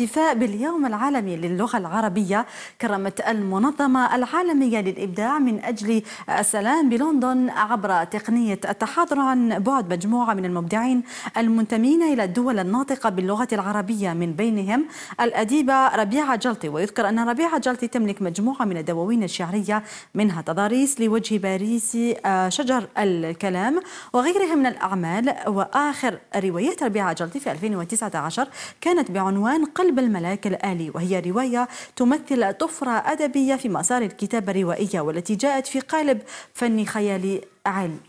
الاحتفاء باليوم العالمي للغة العربية كرمت المنظمة العالمية للإبداع من أجل السلام بلندن عبر تقنية التحاضر عن بعد مجموعة من المبدعين المنتمين إلى الدول الناطقة باللغة العربية من بينهم الأديبة ربيعة جلطي ويذكر أن ربيعة جلطي تملك مجموعة من الدواوين الشعرية منها تضاريس لوجه باريسي آه، شجر الكلام وغيرها من الأعمال وآخر روايات ربيعة جلطي في 2019 كانت بعنوان قلب قلب الملاك الآلي وهي رواية تمثل طفرة أدبية في مسار الكتابة الروائية والتي جاءت في قالب فني خيالي علم